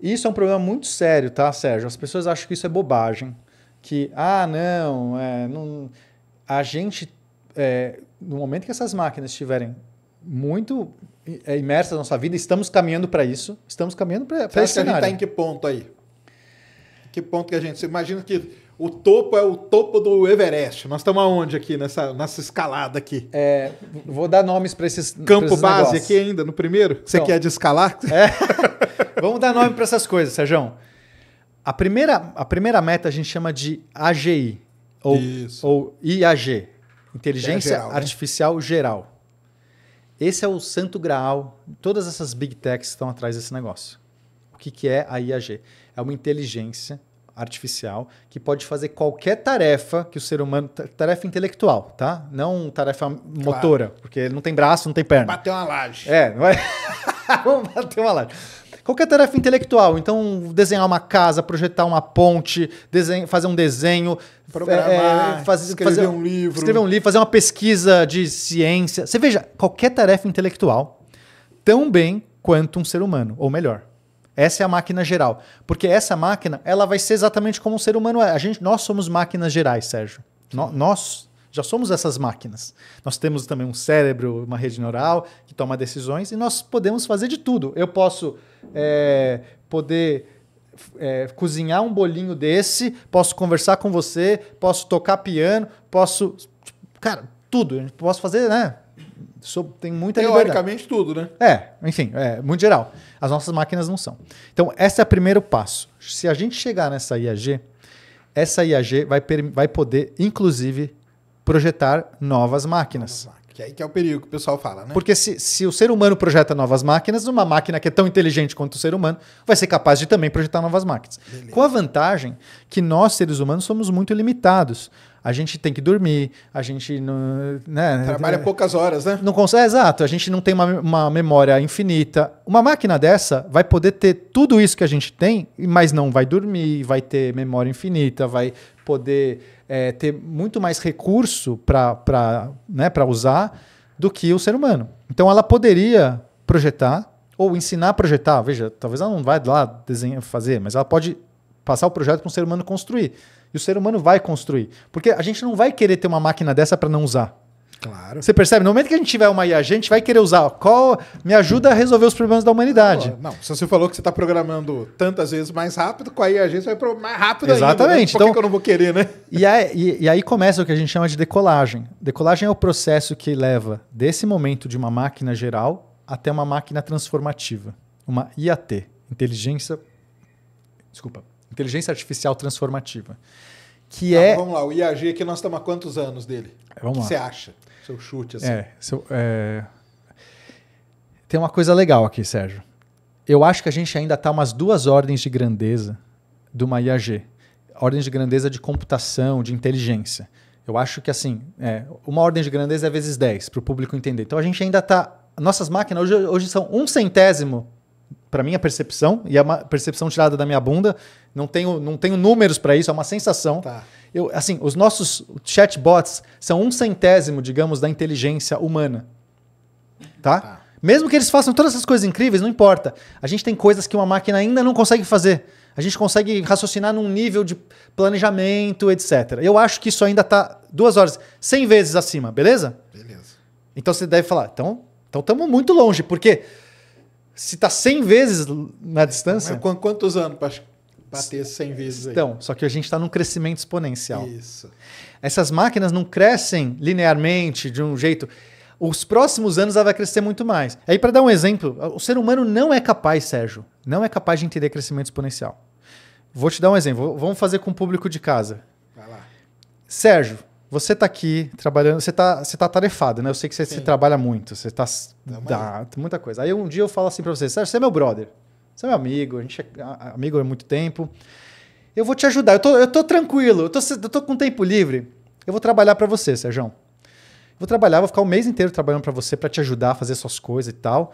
Isso é um problema muito sério, tá, Sérgio? As pessoas acham que isso é bobagem. Que, ah, não, é, não a gente, é, no momento que essas máquinas estiverem muito é, imersas na nossa vida, estamos caminhando para isso, estamos caminhando para esse cenário. Você acha que a gente está em que ponto aí? Que ponto que a gente... Você imagina que o topo é o topo do Everest. Nós estamos aonde aqui nessa, nessa escalada aqui? É, vou dar nomes para esses Campo esses base negócios. aqui ainda, no primeiro? Você então, quer descalar? É. Vamos dar nome para essas coisas, Sérgio. A primeira, a primeira meta a gente chama de AGI, ou, Isso. ou IAG, Inteligência é geral, né? Artificial né? Geral. Esse é o santo graal. Todas essas big techs estão atrás desse negócio. O que, que é a IAG? É uma inteligência artificial que pode fazer qualquer tarefa que o ser humano. Tarefa intelectual, tá? Não tarefa motora, porque ele não tem braço, não tem perna. Bater uma laje. É, não é. Vamos bater uma laje. Qualquer tarefa intelectual. Então, desenhar uma casa, projetar uma ponte, desenho, fazer um desenho. Programar, é, né? escrever fazer, um livro. Escrever um livro, fazer uma pesquisa de ciência. Você veja, qualquer tarefa intelectual, tão bem quanto um ser humano, ou melhor. Essa é a máquina geral. Porque essa máquina, ela vai ser exatamente como um ser humano é. A gente, nós somos máquinas gerais, Sérgio. No, nós já somos essas máquinas. Nós temos também um cérebro, uma rede neural que toma decisões e nós podemos fazer de tudo. Eu posso é, poder é, cozinhar um bolinho desse, posso conversar com você, posso tocar piano, posso. Tipo, cara, tudo. Posso fazer, né? tem muita Teoricamente liberdade. tudo, né? É, enfim, é muito geral. As nossas máquinas não são. Então, esse é o primeiro passo. Se a gente chegar nessa IAG, essa IAG vai, vai poder, inclusive, projetar novas máquinas. Novas máquinas. Que aí que é o perigo que o pessoal fala, né? Porque se, se o ser humano projeta novas máquinas, uma máquina que é tão inteligente quanto o ser humano vai ser capaz de também projetar novas máquinas. Beleza. Com a vantagem que nós, seres humanos, somos muito limitados a gente tem que dormir, a gente não. Né, Trabalha poucas horas, né? Não consegue, exato, a gente não tem uma, uma memória infinita. Uma máquina dessa vai poder ter tudo isso que a gente tem, mas não vai dormir, vai ter memória infinita, vai poder é, ter muito mais recurso para né, usar do que o ser humano. Então ela poderia projetar ou ensinar a projetar. Veja, talvez ela não vai lá desenhar, fazer, mas ela pode passar o projeto para um ser humano construir. E o ser humano vai construir. Porque a gente não vai querer ter uma máquina dessa para não usar. Claro. Você percebe? No momento que a gente tiver uma IA, a gente vai querer usar. Qual me ajuda a resolver os problemas da humanidade? Não, não. se você falou que você está programando tantas vezes mais rápido, com a IA a gente vai mais rápido né? Exatamente. Ainda, Exatamente. então, que eu não vou querer, né? E aí, e, e aí começa o que a gente chama de decolagem. Decolagem é o processo que leva desse momento de uma máquina geral até uma máquina transformativa, uma IAT, inteligência. Desculpa, Inteligência Artificial Transformativa. Que tá, é. Vamos lá, o IAG que nós estamos há quantos anos dele? É, vamos o que você acha? Seu chute, assim. É, seu, é... Tem uma coisa legal aqui, Sérgio. Eu acho que a gente ainda está umas duas ordens de grandeza de uma IAG. Ordens de grandeza de computação, de inteligência. Eu acho que assim, é, uma ordem de grandeza é vezes 10, para o público entender. Então a gente ainda está. Nossas máquinas hoje, hoje são um centésimo para minha percepção, e é uma percepção tirada da minha bunda, não tenho, não tenho números para isso, é uma sensação. Tá. Eu, assim, os nossos chatbots são um centésimo, digamos, da inteligência humana. Tá? tá? Mesmo que eles façam todas essas coisas incríveis, não importa. A gente tem coisas que uma máquina ainda não consegue fazer. A gente consegue raciocinar num nível de planejamento, etc. Eu acho que isso ainda está duas horas, cem vezes acima, beleza? Beleza. Então você deve falar, então estamos então muito longe, porque quê? se está 100 vezes na distância. Então, é. quantos anos para bater 100 vezes aí? Então, só que a gente está num crescimento exponencial. Isso. Essas máquinas não crescem linearmente, de um jeito. Os próximos anos ela vai crescer muito mais. Aí, para dar um exemplo, o ser humano não é capaz, Sérgio, não é capaz de entender crescimento exponencial. Vou te dar um exemplo. Vamos fazer com o público de casa. Vai lá. Sérgio, você está aqui trabalhando, você está você tá tarefado, né? Eu sei que você, você trabalha muito, você está dá muita coisa. Aí um dia eu falo assim para você, Sérgio, você é meu brother, você é meu amigo, a gente é amigo há muito tempo. Eu vou te ajudar, eu tô, eu tô tranquilo, eu tô, eu tô com tempo livre. Eu vou trabalhar para você, Sérgio. Vou trabalhar, vou ficar o mês inteiro trabalhando para você, para te ajudar a fazer suas coisas e tal.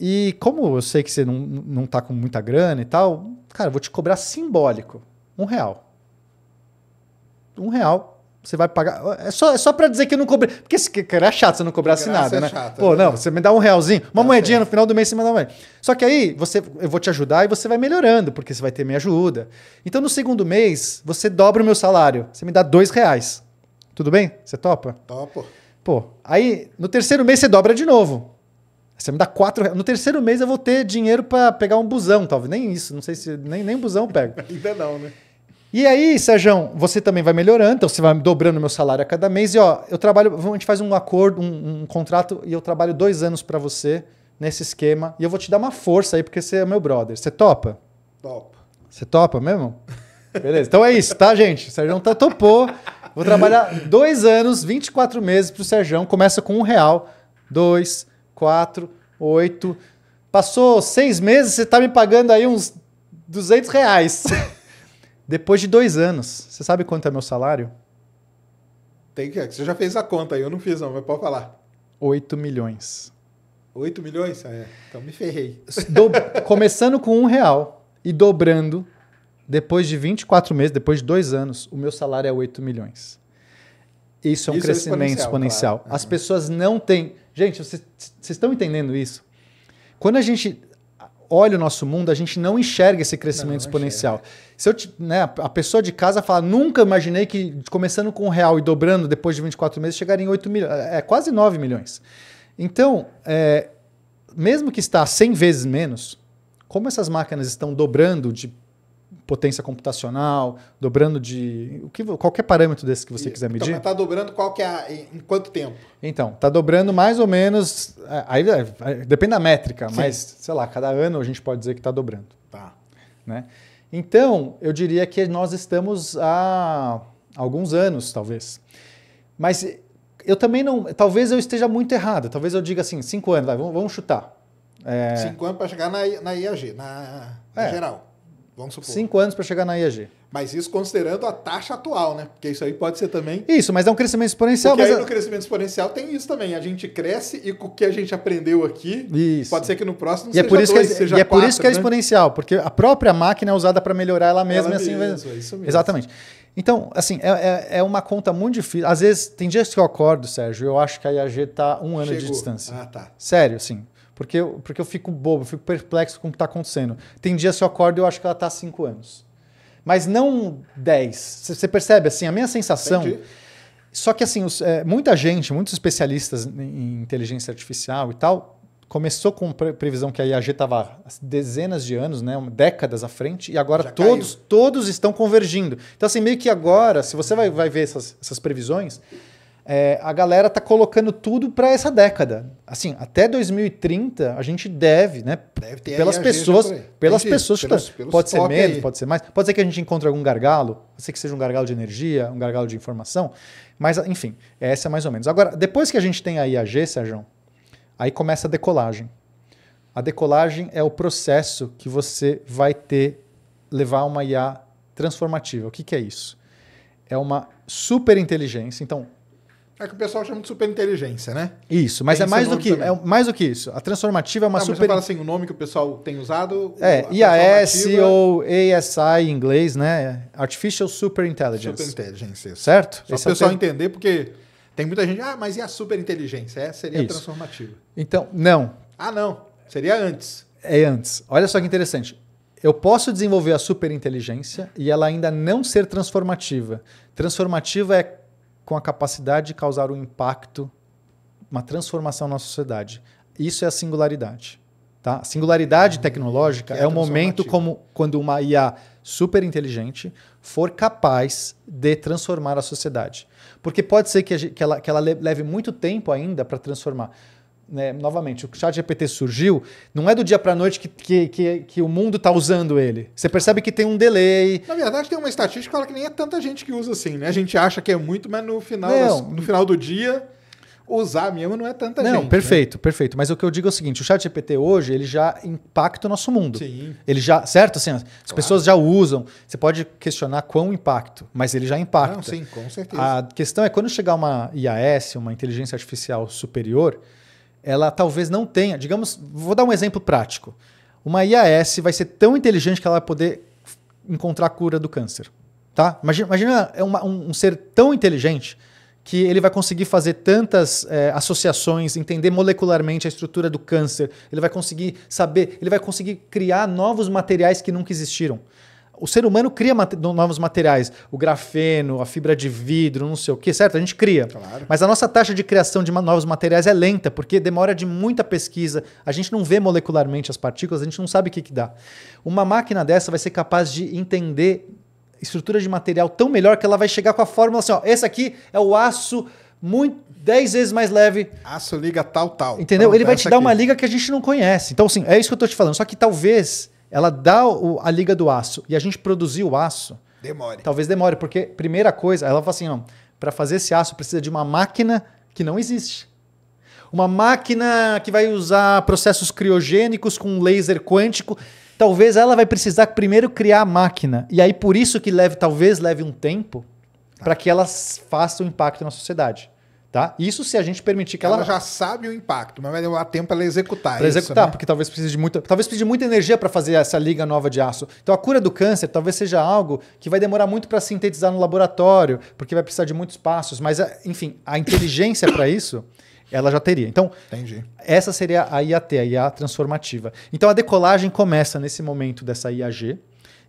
E como eu sei que você não, não tá com muita grana e tal, cara, eu vou te cobrar simbólico, um real. Um real você vai pagar. É só, é só pra dizer que eu não cobrei. Porque era cara é chato você não cobrar assim é né? Chato, Pô, né? não, você me dá um realzinho, uma é moedinha no final do mês, você me dá uma moedinha. Só que aí você, eu vou te ajudar e você vai melhorando, porque você vai ter minha ajuda. Então no segundo mês, você dobra o meu salário. Você me dá dois reais. Tudo bem? Você topa? Topo. Pô, aí no terceiro mês você dobra de novo. Você me dá quatro reais. No terceiro mês eu vou ter dinheiro para pegar um busão, talvez. Nem isso, não sei se. Nem, nem busão pego. Ainda não, né? E aí, Sérgio, você também vai melhorando, então você vai dobrando meu salário a cada mês. E ó, eu trabalho, a gente faz um acordo, um, um contrato, e eu trabalho dois anos para você nesse esquema. E eu vou te dar uma força aí, porque você é meu brother. Você topa? Topa. Você topa mesmo? Beleza, então é isso, tá, gente? Sérgio tá topou. Vou trabalhar dois anos, 24 meses pro Sérgio. Começa com um real, dois, quatro, oito. Passou seis meses, você tá me pagando aí uns 200 reais. Depois de dois anos, você sabe quanto é meu salário? Tem que. Você já fez a conta aí, eu não fiz, não, mas pode falar. 8 milhões. 8 milhões? Ah, é. Então me ferrei. Do... Começando com um real e dobrando, depois de 24 meses, depois de dois anos, o meu salário é 8 milhões. Isso é um isso é crescimento é exponencial. exponencial. Claro. As uhum. pessoas não têm. Gente, vocês, vocês estão entendendo isso? Quando a gente olha o nosso mundo, a gente não enxerga esse crescimento não, não exponencial. Se eu, né, a pessoa de casa fala, nunca imaginei que começando com um real e dobrando depois de 24 meses chegaria em 8 milhões, eh, é quase 9 milhões. Então, é, mesmo que está 100 vezes menos, como essas máquinas estão dobrando de potência computacional, dobrando de o que, qualquer parâmetro desse que você quiser medir. Então, está dobrando qual que é, em quanto tempo? Então, está dobrando mais ou menos, é, aí, aí é, é, depende da métrica, Sim. mas sei lá, cada ano a gente pode dizer que está dobrando. Tá. Né? Então, eu diria que nós estamos há alguns anos, talvez. Mas eu também não, talvez eu esteja muito errado, talvez eu diga assim, cinco anos, vai, vamos, vamos chutar. É... Cinco anos para chegar na, na IAG, na, na é. geral. Vamos supor. Cinco anos para chegar na IAG. Mas isso considerando a taxa atual, né? Porque isso aí pode ser também. Isso, mas é um crescimento exponencial. Porque mas... aí no crescimento exponencial tem isso também. A gente cresce e com o que a gente aprendeu aqui isso. pode ser que no próximo e é seja é por isso dois, que é, seja E é por isso que é né? exponencial, porque a própria máquina é usada para melhorar ela mesma. Ela assim, mesmo, é isso mesmo. Exatamente. Então, assim, é, é, é, uma conta muito difícil. Às vezes, tem dias que eu acordo, Sérgio, eu acho que a IAG está um ano Chegou. de distância. Ah, tá. Sério, assim. Porque eu, porque eu fico bobo, eu fico perplexo com o que está acontecendo. Tem dias que eu acordo e eu acho que ela está há 5 anos. Mas não 10. Você percebe, assim, a minha sensação... Entendi. Só que, assim, os, é, muita gente, muitos especialistas em inteligência artificial e tal, começou com pre previsão que a IAG estava dezenas de anos, né, décadas à frente, e agora Já todos, caiu. todos estão convergindo. Então, assim, meio que agora, se você vai, vai ver essas, essas previsões é, a galera tá colocando tudo para essa década. Assim, até 2030 a gente deve, né? Deve ter pelas pessoas, pelas Entendi. pessoas, pelos, pelos pode ser menos, aí. pode ser mais, pode ser que a gente encontre algum gargalo, pode ser que seja um gargalo de energia, um gargalo de informação, mas enfim, essa é mais ou menos. Agora, depois que a gente tem a IAG, Sérgio, aí começa a decolagem. A decolagem é o processo que você vai ter levar uma IA transformativa. O que, que é isso? É uma super inteligência. Então, é que o pessoal chama de superinteligência, né? Isso, mas é mais do que é mais do que isso. A transformativa é uma não, super. Mas você fala assim, o nome que o pessoal tem usado. É, IAS ou ASI em inglês, né? Artificial Superintelligence. Superinteligência, certo? Só para é o pessoal entender, porque tem muita gente. Ah, mas e a superinteligência? Essa seria isso. a transformativa. Então, não. Ah, não. Seria antes. É antes. Olha só que interessante. Eu posso desenvolver a superinteligência e ela ainda não ser transformativa. Transformativa é com a capacidade de causar um impacto, uma transformação na sociedade. Isso é a singularidade. Tá? A singularidade uhum. tecnológica é, é o momento como quando uma IA super inteligente for capaz de transformar a sociedade. Porque pode ser que, que, ela, que ela leve muito tempo ainda para transformar né, novamente, o chat GPT surgiu, não é do dia para a noite que, que, que, que, o mundo está usando ele. Você percebe que tem um delay. Na verdade, tem uma estatística que fala que nem é tanta gente que usa assim, né? A gente acha que é muito, mas no final, das, no final do dia usar mesmo não é tanta não, gente. Não, né? perfeito, né? perfeito. Mas o que eu digo é o seguinte: o chat GPT hoje ele já impacta o nosso mundo. Sim. Ele já, certo? Assim, as claro. pessoas já usam. Você pode questionar quão impacto, mas ele já impacta. Não, sim, com certeza. A questão é quando chegar uma IAS, uma inteligência artificial superior, ela talvez não tenha, digamos, vou dar um exemplo prático. Uma IAS vai ser tão inteligente que ela vai poder encontrar a cura do câncer. Tá? Imagina, imagina é uma, um, um, ser tão inteligente que ele vai conseguir fazer tantas é, associações, entender molecularmente a estrutura do câncer, ele vai conseguir saber, ele vai conseguir criar novos materiais que nunca existiram o ser humano cria novos materiais, o grafeno, a fibra de vidro, não sei o que, certo? A gente cria. Claro. Mas a nossa taxa de criação de novos materiais é lenta, porque demora de muita pesquisa. A gente não vê molecularmente as partículas, a gente não sabe o que, que dá. Uma máquina dessa vai ser capaz de entender estrutura de material tão melhor que ela vai chegar com a fórmula assim, ó, esse aqui é o aço muito 10 vezes mais leve. Aço liga tal tal. Entendeu? Ele vai te dar aqui. uma liga que a gente não conhece. Então assim, é isso que eu tô te falando. Só que talvez ela dá o, a liga do aço e a gente produzir o aço. Demore. Talvez demore, porque primeira coisa, ela fala assim: para fazer esse aço precisa de uma máquina que não existe. Uma máquina que vai usar processos criogênicos com laser quântico. Talvez ela vai precisar primeiro criar a máquina. E aí por isso que leve, talvez leve um tempo para que ela faça um impacto na sociedade. Tá? Isso se a gente permitir que ela. Ela já sabe o impacto, mas vai levar tempo para ela executar Para executar, né? porque talvez precise de muita. Talvez precise de muita energia para fazer essa liga nova de aço. Então a cura do câncer talvez seja algo que vai demorar muito para sintetizar no laboratório, porque vai precisar de muitos passos. Mas, eh, enfim, a inteligência para isso ela já teria. Então, Entendi. essa seria a IAT, a IA transformativa. Então a decolagem começa nesse momento dessa IAG,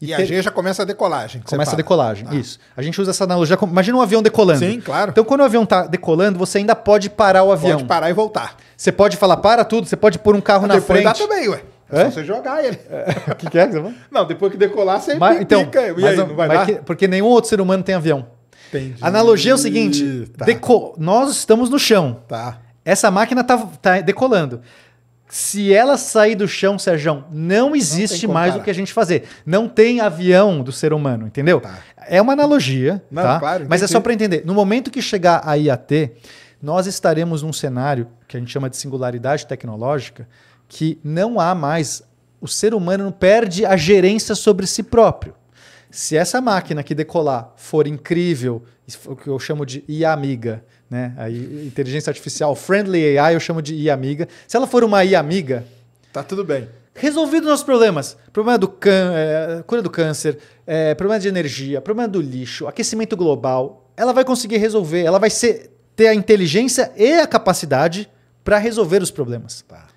e, e ter... a G já começa a decolagem. Começa a decolagem, ah. isso. A gente usa essa analogia. Imagina um avião decolando. Sim, claro. Então, quando o avião está decolando, você ainda pode parar o avião. Pode parar e voltar. Você pode falar, para tudo, você pode pôr um carro na depois frente. Depois dá também, ué. É, é só você jogar ele. O é. que, que é que você Não, depois que decolar, você mas, então, E aí, não, não vai dar? Que, porque nenhum outro ser humano tem avião. Entendi. Analogia é o seguinte: tá. deco... nós estamos no chão. Tá. Essa máquina está tá decolando se ela sair do chão, Sérgio, não existe não mais o que a gente fazer. Não tem avião do ser humano, entendeu? Tá. É uma analogia, não, tá? Claro, Mas é só para entender. No momento que chegar a IAT, nós estaremos num cenário que a gente chama de singularidade tecnológica, que não há mais o ser humano não perde a gerência sobre si próprio. Se essa máquina que decolar for incrível, o que eu chamo de IA amiga, né? A inteligência artificial, friendly AI, eu chamo de IA amiga. Se ela for uma IA amiga. Tá tudo bem. Resolvido nossos problemas. Problema do can, é, cura do câncer, é, problema de energia, problema do lixo, aquecimento global. Ela vai conseguir resolver. Ela vai ser, ter a inteligência e a capacidade para resolver os problemas. Tá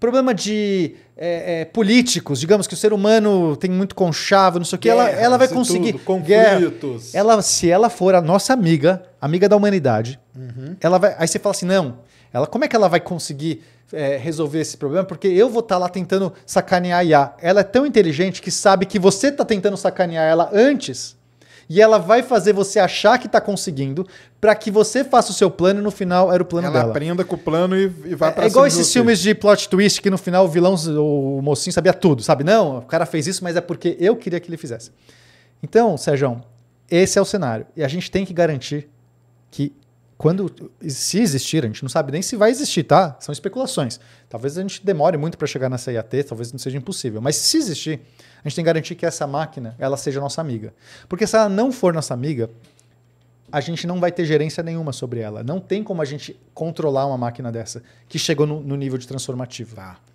problema de é, é, políticos, digamos que o ser humano tem muito conchavo, não sei o que, ela, ela vai conseguir. Tudo, conflitos. Ela, se ela for a nossa amiga, amiga da humanidade, uhum. ela vai. Aí você fala assim: não, ela, como é que ela vai conseguir é, resolver esse problema? Porque eu vou estar tá lá tentando sacanear a IA. Ela é tão inteligente que sabe que você está tentando sacanear ela antes e ela vai fazer você achar que tá conseguindo para que você faça o seu plano e no final era o plano ela dela. Ela aprenda com o plano e, e vá é, pra É igual esses filmes de plot twist que no final o vilão, o mocinho sabia tudo, sabe? Não, o cara fez isso, mas é porque eu queria que ele fizesse. Então, Sérgio, esse é o cenário. E a gente tem que garantir que quando se existir, a gente não sabe nem se vai existir, tá? São especulações. Talvez a gente demore muito para chegar nessa IAT, talvez não seja impossível, mas se existir, a gente tem que garantir que essa máquina ela seja nossa amiga. Porque se ela não for nossa amiga, a gente não vai ter gerência nenhuma sobre ela. Não tem como a gente controlar uma máquina dessa que chegou no, no nível de transformativo. Tá.